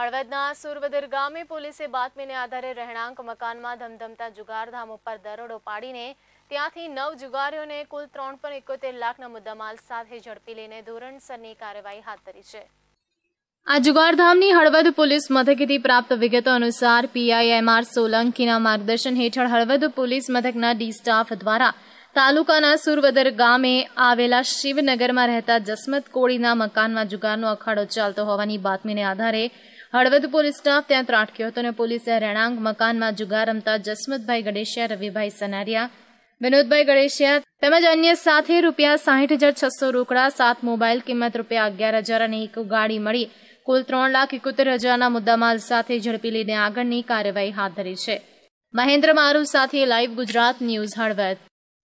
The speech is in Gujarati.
હળવદના સુરવદર ગામે પોલીસે બાતમીને આધારે રહેણાંક મકાનમાં ધમધમતા જુગારધામ ઉપર દરોડો પાડીને ત્યાંથી નવ જુગારીઓને કુલ ત્રણ પણ એકોતેર લાખના મુદ્દામાલ સાથે ઝડપી લઈને ધોરણસરની કાર્યવાહી હાથ ધરી છે આ જુગારધામની હળવદ પોલીસ મથકેથી પ્રાપ્ત વિગતો અનુસાર પીઆઈએમઆર સોલંકીના માર્ગદર્શન હેઠળ હળવદ પોલીસ મથકના ડી સ્ટાફ દ્વારા તાલુકાના સુરવદર ગામે આવેલા શિવનગરમાં રહેતા જસમત કોળીના મકાનમાં જુગારનો અખાડો ચાલતો હોવાની બાતમીને આધારે હળવદ પોલીસ સ્ટાફ ત્યાં ત્રાટક્યો હતો અને પોલીસે રહેણાંક મકાનમાં જુગાર રમતા જસમતભાઈ ગડેશિયા રવિભાઈ સનારિયા વિનોદભાઈ ગડેશિયા તેમજ અન્ય સાથે રૂપિયા સાઠ હજાર છસો રોકડા સાત મોબાઈલ કિંમત રૂપિયા અગિયાર હજાર અને એક ગાડી મળી કુલ ત્રણ લાખ એકોતેર હજારના મુદ્દામાલ સાથે ઝડપી લઈને આગળની કાર્યવાહી હાથ ધરી છે મહેન્દ્ર મારુ સાથે લાઈવ ગુજરાત ન્યૂઝ હળવદ